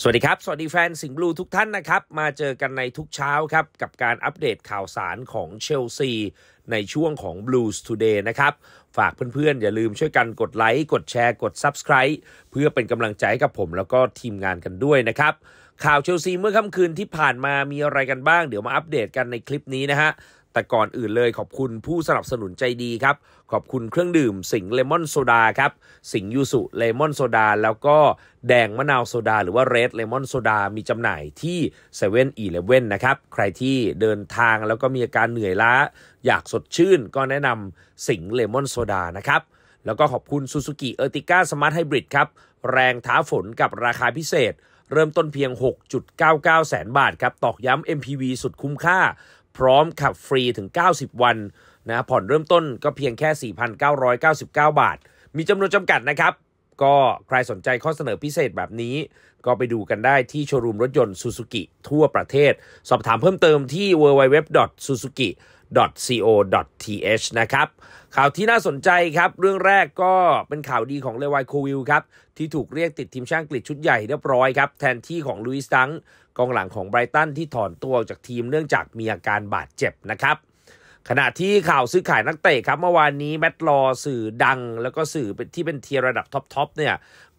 สวัสดีครับ สวัสดีแฟนสิงห์บลูทุกท่านนะครับ มาเจอกันในทุกเช้าครับ กับการอัปเดตข่าวสารของเชลซี ในช่วงของ Blues Today นะครับ ฝากเพื่อนๆ อย่าลืมช่วยกันกดไลค์กดแชร์กด Subscribe เพื่อเป็นกำลังใจให้กับผมแล้วก็ทีมงานกันด้วยนะครับ ข่าวเชลซีเมื่อค่ำคืนที่ผ่านมามีอะไรกันบ้าง เดี๋ยวมาอัปเดตกันในคลิปนี้นะฮะแต่ก่อนอื่นเลยขอบคุณผู้สนับสนุนใจดีครับขอบคุณเครื่องดื่มสิงเลมอนโซดาครับสิงยูสุเลมอนโซดา แล้วก็แดงมะนาวโซดา หรือว่าเรดเลมอนโซดา มีจำหน่ายที่เซเว่นอีเลเว่นนะครับใครที่เดินทางแล้วก็มีอาการเหนื่อยล้า อยากสดชื่นก็แนะนำสิงเลมอนโซดานะครับแล้วก็ขอบคุณ Suzuki e r t i g a Smart Hybrid ครับแรงท้าฝนกับราคาพิเศษ เริ่มต้นเพียง 6.99 แสนบาทครับตอกย้ำ MPV สุดคุ้มค่าพร้อมขับฟรีถึง 90 วันนะผ่อนเริ่มต้นก็เพียงแค่ 4,999 บาท มีจำนวนจำกัดนะครับ ก็ใครสนใจข้อเสนอพิเศษแบบนี้ ก็ไปดูกันได้ที่โชว์รูมรถยนต์ซูซูกิทั่วประเทศ สอบถามเพิ่มเติมที่ w w w s u z u k i co.th นะครับ ข่าวที่น่าสนใจครับ เรื่องแรกก็เป็นข่าวดีของเลวายโควิลครับ ที่ถูกเรียกติดทีมชาติอังกฤษชุดใหญ่เรียบร้อยครับแทนที่ของลุยส์ตังกองหลังของไบรตันที่ถอนตัวออกจากทีมเนื่องจากมีอาการบาดเจ็บนะครับ ขณะที่ข่าวซื้อขายนักเตะครับเมื่อวานนี้แมตลอสื่อดัง แล้วก็สื่อที่เป็นเทียระดับท็อปๆเนี่ย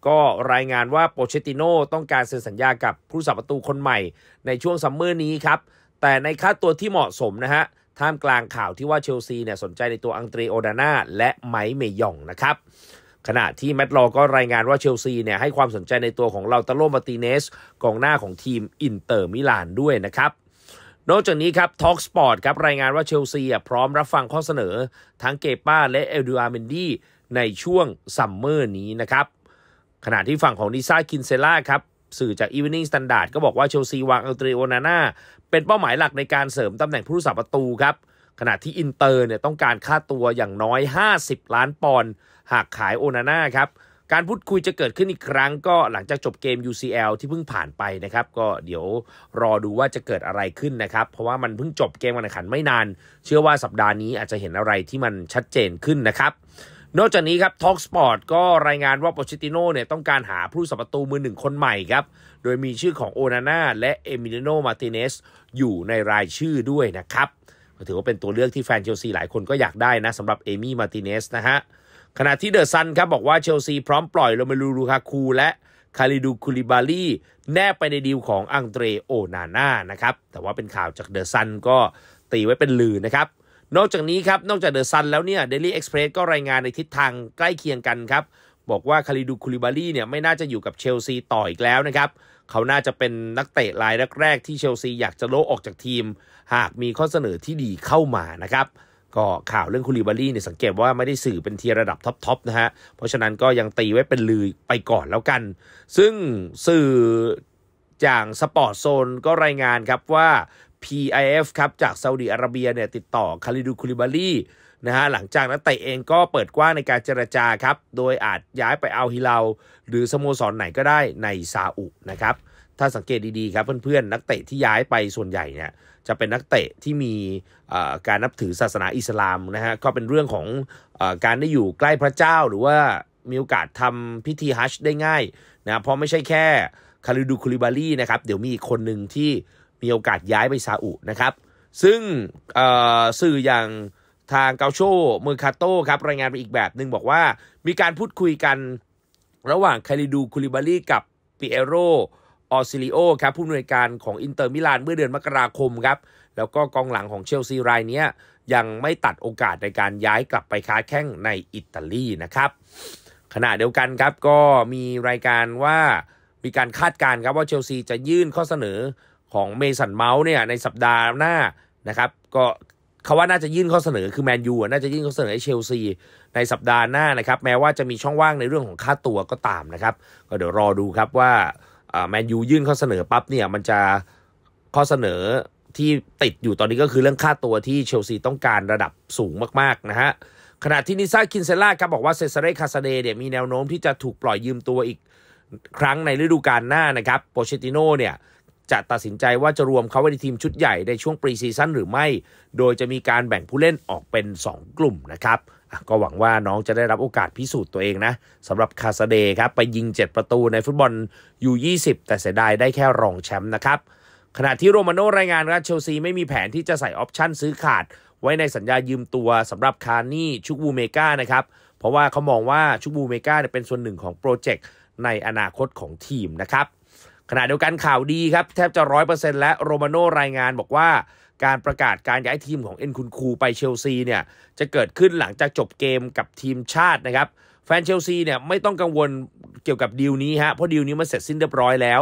ก็รายงานว่าโปเชติโน่ต้องการเซ็นสัญญากับผู้สับประตูคนใหม่ในช่วงซัมเมอร์นี้ครับแต่ในค่าตัวที่เหมาะสมนะฮะท่ามกลางข่าวที่ว่าเชลซีเนี่ยสนใจในตัวอังเตรโอดาน่าและไมเมยองนะครับ ขณะที่แมตลอก็รายงานว่าเชลซีเนี่ยให้ความสนใจในตัวของลาตาโลมาติเนสกองหน้าของทีมอินเตอร์มิลานด้วยนะครับนอกจากนี้ครับท็อกสปอร์ตครับรายงานว่าเชลซีพร้อมรับฟังข้อเสนอ ทั้งเกป้าและเอลดูอาเมนดี้ในช่วงซัมเมอร์นี้นะครับ ขณะที่ฝั่งของนิซาคินเซล่าครับสื่อจาก Evening Standard ก็บอกว่าเชลซีวางอัลตรโอนาน่าเป็นเป้าหมายหลักในการเสริมตำแหน่งผู้รักษาประตูครับขณะที่อินเตอร์เนี่ยต้องการค่าตัวอย่างน้อย 50 ล้านปอนด์หากขายโอนาน่าครับการพูดคุยจะเกิดขึ้นอีกครั้งก็หลังจากจบเกม UCL ที่เพิ่งผ่านไปนะครับก็เดี๋ยวรอดูว่าจะเกิดอะไรขึ้นนะครับเพราะว่ามันเพิ่งจบเกมวันแข่งขันไม่นาน เชื่อว่าสัปดาห์นี้อาจจะเห็นอะไรที่มันชัดเจนขึ้นนะครับนอกจากนี้ครับท็อกสปอร์ตก็รายงานว่าโปชชติโน่เนี่ยต้องการหาผู้สับปะตูมือหนึ่งคนใหม่ครับ โดยมีชื่อของโอนาน่าและเอมิเลโนมาติเนสอยู่ในรายชื่อด้วยนะครับถือว่าเป็นตัวเลือกที่แฟนเชลซีหลายคนก็อยากได้นะสำหรับเอมี่มาติเนสนะฮะขณะที่เดอะซันครับบอกว่าเชลซีพร้อมปล่อยโรเมลูลูคาคูและคาริดูคูลิบาลีแนบไปในดีลของอังเตรโอนาน่านะครับ แต่ว่าเป็นข่าวจากเดอะซันก็ตีไว้เป็นลือนะครับนอกจากนี้ครับ นอกจากเดอะซันแล้วเนี่ยเดลี่เอ็กซ์เพรสก็รายงานในทิศทางใกล้เคียงกันครับ บอกว่าคาริดูคูลิบารีเนี่ยไม่น่าจะอยู่กับเชลซีต่ออีกแล้วนะครับ เขาน่าจะเป็นนักเตะรายแรกๆที่เชลซีอยากจะโลกออกจากทีม หากมีข้อเสนอที่ดีเข้ามานะครับ ก็ข่าวเรื่องคูลิบารีเนี่ยสังเกตว่าไม่ได้สื่อเป็นทีระดับท็อปๆนะฮะเพราะฉะนั้นก็ยังตีไว้เป็นลือไปก่อนแล้วกันซึ่งสื่ออย่างสปอร์ตโซนก็รายงานครับว่า PIF ครับจากซาอุดีอาระเบียเนี่ยติดต่อคาริดูคูลิบารีนะฮะหลังจากนักเตะเองก็เปิดกว้างในการเจรจาครับโดยอาจย้ายไปเอาฮิลาหรือสโมสรไหนก็ได้ในซาอุนะครับ ถ้าสังเกตดีๆครับเพื่อนๆนักเตะที่ย้ายไปส่วนใหญ่เนี่ยจะเป็นนักเตะที่มีการนับถือศาสนาอิสลามนะฮะก็เป็นเรื่องของอการได้อยู่ใกล้พระเจ้าหรือว่ามีโอกาสทำพิธีฮัจได้ง่ายนะเพราะไม่ใช่แค่คาริดูคูลิบาลีนะครับ เดี๋ยวมีอีกคนหนึ่งที่มีโอกาสย้ายไปซาอุนะครับ ซึ่งสื่ออย่างทางเกาโชเมอร์คาโต้ครับรายงานไปอีกแบบหนึ่งบอกว่ามีการพูดคุยกันระหว่างคาริดูคูลิบารีกับปิเอโรออซิลิโอครับผู้อำนวยการของอินเตอร์มิลานเมื่อเดือนมกราคมครับแล้วก็กองหลังของเชลซีรายนี้ยังไม่ตัดโอกาสในการย้ายกลับไปค้าแข้งในอิตาลีนะครับขณะเดียวกันครับก็มีรายการว่ามีการคาดการณ์ครับว่าเชลซีจะยื่นข้อเสนอของเมสันเมาส์เนี่ยในสัปดาห์หน้านะครับก็เขาว่าน่าจะยื่นข้อเสนอคือแมนยูน่าจะยื่นข้อเสนอให้เชลซี ในสัปดาห์หน้านะครับแม้ว่าจะมีช่องว่างในเรื่องของค่าตัวก็ตามนะครับก็เดี๋ยวรอดูครับว่าแมนยูยื่นข้อเสนอปั๊บเนี่ยมันจะข้อเสนอที่ติดอยู่ตอนนี้ก็คือเรื่องค่าตัวที่เชลซีต้องการระดับสูงมากๆนะฮะขณะที่นิซ่าคินเซล่าครับบอกว่าเซซาเรคาซาเดเนี่ยมีแนวโน้มที่จะถูกปล่อยยืมตัวอีกครั้งในฤดูกาลหน้านะครับโปเชติโน่เนี่ยจะตัดสินใจว่าจะรวมเขาไว้ในทีมชุดใหญ่ในช่วงปรีซีซั่นหรือไม่ โดยจะมีการแบ่งผู้เล่นออกเป็น 2 กลุ่มนะครับ ก็หวังว่าน้องจะได้รับโอกาสพิสูจน์ตัวเองนะสำหรับคาซาเดครับไปยิง 7 ประตูในฟุตบอลยู20แต่เสียดายได้แค่รองแชมป์นะครับ ขณะที่โรมาโน่รายงานว่าเชลซีไม่มีแผนที่จะใส่ออปชั่นซื้อขาด ไว้ในสัญญายืมตัวสำหรับคาร์นี่ชุกบูเมกานะครับ เพราะว่าเขามองว่าชุกบูเมกาเป็นส่วนหนึ่งของโปรเจกต์ในอนาคตของทีมนะครับขณะเดียวกันข่าวดีครับ แทบจะร้อยเปอร์เซ็นต์และโรมาโนรายงานบอกว่า การประกาศการย้ายทีมของเอ็นคุนคูไปเชลซีเนี่ยจะเกิดขึ้นหลังจากจบเกมกับทีมชาตินะครับ แฟนเชลซีเนี่ยไม่ต้องกังวลเกี่ยวกับดีลนี้ฮะเพราะดีลนี้มันเสร็จสิ้นเรียบร้อยแล้ว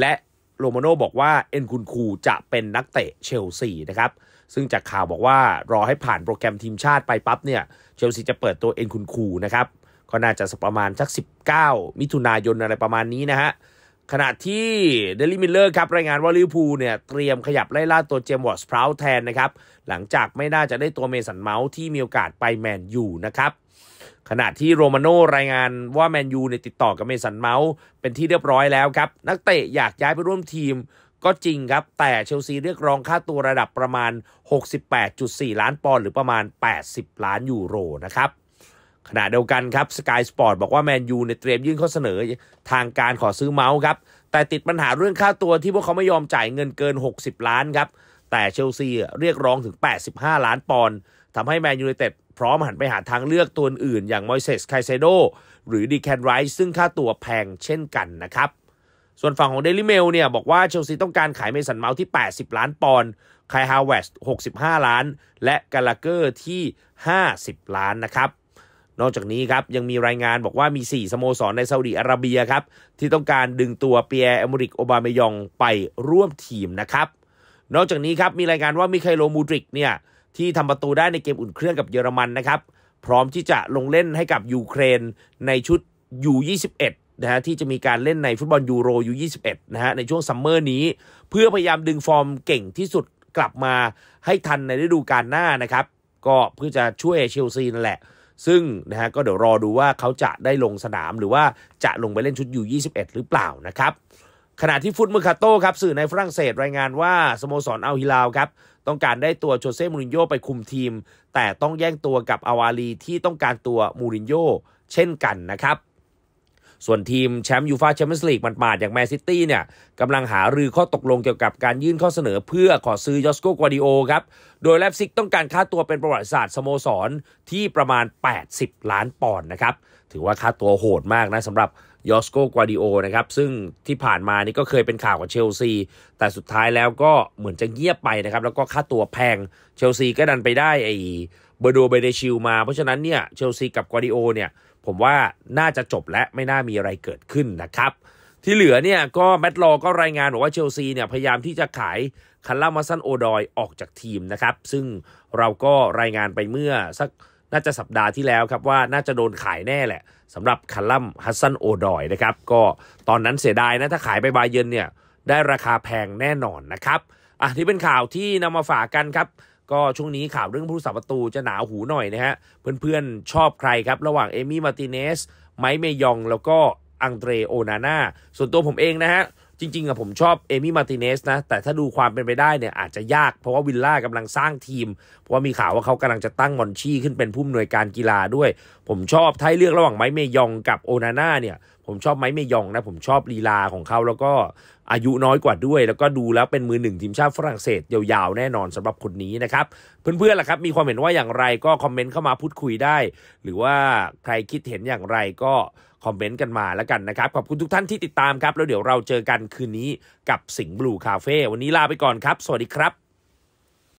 และโรมาโนบอกว่าเอ็นคุนคูจะเป็นนักเตะเชลซีนะครับซึ่งจากข่าวบอกว่ารอให้ผ่านโปรแกรมทีมชาติไปปั๊บเนี่ยเชลซีจะเปิดตัวเอ็นคุนคูนะครับก็น่าจะประมาณสัก 19 มิถุนายนอะไรประมาณนี้นะฮะขณะที่เดลิมิลเลอร์ครับรายงานว่าลิวพูเนี่ย เตรียมขยับไล่ล่าตัวเจมส์วอร์สพราวแทนนะครับ หลังจากไม่น่าจะได้ตัวเมสันเมาส์ที่มีโอกาสไปแมนยูนะครับ ขณะที่โรมาโนรายงานว่าแมนยูเนี่ย ติดต่อกับเมสันเมาส์ เป็นที่เรียบร้อยแล้วครับ นักเตะอยากย้ายไปร่วมทีมก็จริงครับ แต่เชลซีเรียกร้องค่าตัวระดับประมาณ 68.4 ล้านปอนด์หรือประมาณ 80 ล้านยูโรนะครับขณะเดียวกันครับสกายสปอร์ตบอกว่า แมนยูเนี่ยเตรียมยื่นข้อเสนอทางการขอซื้อเมาส์ครับแต่ติดปัญหาเรื่องค่าตัวที่พวกเขาไม่ยอมจ่ายเงินเกิน 60 ล้านครับแต่เชลซีเรียกร้องถึง 85 ล้านปอนด์ทำให้แมนยูนเต็ดพร้อมหันไปหาทางเลือกตัวอื่นอย่างมอยเซสไคเซโดหรือดีแคนไรซ์ซึ่งค่าตัวแพงเช่นกันนะครับส่วนฝั่งของเดลิเมลเนี่ยบอกว่าเชลซีต้องการขายเมสันเมาส์ที่80 ล้านปอนด์ไคฮาวเวส65 ล้าน และกาลาเกอร์ที่50 ล้านนะครับนอกจากนี้ครับยังมีรายงานบอกว่ามี 4 สโมสรในซาอุดีอาระเบียครับที่ต้องการดึงตัวเปียร์อมริกโอบามยองไปร่วมทีมนะครับนอกจากนี้ครับมีรายงานว่า มิคาโลมูดริกเนี่ยที่ทำประตูได้ในเกมอุ่นเครื่องกับเยอรมันนะครับพร้อมที่จะลงเล่นให้กับยูเครนในชุด U21 นะฮะที่จะมีการเล่นในฟุตบอลยูโรยู21นะฮะในช่วงซัมเมอร์นี้เพื่อพยายามดึงฟอร์มเก่งที่สุดกลับมาให้ทันในฤดูกาลหน้านะครับก็เพื่อจะช่วยเชลซีนั่นแหละซึ่ง นะฮะ ก็เดี๋ยวรอดูว่าเขาจะได้ลงสนามหรือว่าจะลงไปเล่นชุดยู21 หรือเปล่านะครับขณะที่ฟุตมือคาโต้ครับสื่อในฝรั่งเศสรายงานว่า สโมสรอัลฮิลาลครับ ต้องการได้ตัวโชเซ่มูรินโญ่ไปคุมทีม แต่ต้องแย่งตัวกับอาวาลีที่ต้องการตัวมูรินโญ่เช่นกันนะครับส่วนทีมแชมป์ยูฟาแชมเปี้ยนส์ลีกนปาดอย่างแมนซิตี้เนี่ยกำลังหารือข้อตกลงเกี่ยวกับการยื่นข้อเสนอเพื่อขอซื้อยอสโกกวาดิโอครับโดยแลปซิกต้องการค่าตัวเป็นประวัติศาสตร์สโมสร ที่ประมาณ 80 ล้านปอนด์นะครับถือว่าค่าตัวโหดมากนะสำหรับยอสโกกวาดิโอนะครับซึ่งที่ผ่านมานี่ก็เคยเป็นข่าวกับเชลซี แต่สุดท้ายแล้วก็เหมือนจะเงียบไปนะครับแล้วก็ค่าตัวแพงเชลซีก็ดันไปได้ไอ้เบอร์โดเบเดชิลมาเพราะฉะนั้นเนี่ยเชลซีกับกวาดิโอเนี่ยผมว่าน่าจะจบและไม่น่ามีอะไรเกิดขึ้นนะครับ ที่เหลือเนี่ยก็แมตต์ลอก็รายงานบอกว่าเชลซีเนี่ยพยายามที่จะขาย คันล่ามาซันโอดอยออกจากทีมนะครับ ซึ่งเราก็รายงานไปเมื่อสักน่าจะสัปดาห์ที่แล้วครับ ว่าน่าจะโดนขายแน่แหละสำหรับคัลลัมฮัสซันโอดอยนะครับ ก็ตอนนั้นเสียดายนะ ถ้าขายไปบายเยนเนี่ยได้ราคาแพงแน่นอนนะครับอ่ะที่เป็นข่าวที่นำมาฝากกันครับก็ช่วงนี้ข่าวเรื่องผู้สาประตูจะหนาหูหน่อยนะฮะ เพื่อนๆชอบใครครับ ระหว่างเอมี่มาติเนสไมค์เมยอง แล้วก็อังเดรโอนาน่าส่วนตัวผมเองนะฮะจริงๆอะผมชอบเอมี่มาติเนสนะแต่ถ้าดูความเป็นไปได้เนี่ยอาจจะยากเพราะว่าวิลล่ากำลังสร้างทีม เพราะว่ามีข่าวว่าเขากำลังจะตั้งมอนชี่ขึ้นเป็นผู้อำนวยการกีฬาด้วย ผมชอบท้าเลือกระหว่างไม้เมยองกับโอนาน่าเนี่ย ผมชอบไม้เมยองนะ ผมชอบลีลาของเขาแล้วก็อายุน้อยกว่าด้วย แล้วก็ดูแล้วเป็นมือหนึ่งทีมชาติฝรั่งเศสยาวๆแน่นอนสำหรับคนนี้นะครับเพื่อนๆล่ะครับมีความเห็นว่าอย่างไรก็คอมเมนต์เข้ามาพูดคุยได้ หรือว่าใครคิดเห็นอย่างไรก็คอมเมนต์กันมาแล้วกันนะครับ ขอบคุณทุกท่านที่ติดตามครับ แล้วเดี๋ยวเราเจอกันคืนนี้กับสิงห์บลูคาเฟ่วันนี้ลาไปก่อนครับ สวัสดีครับ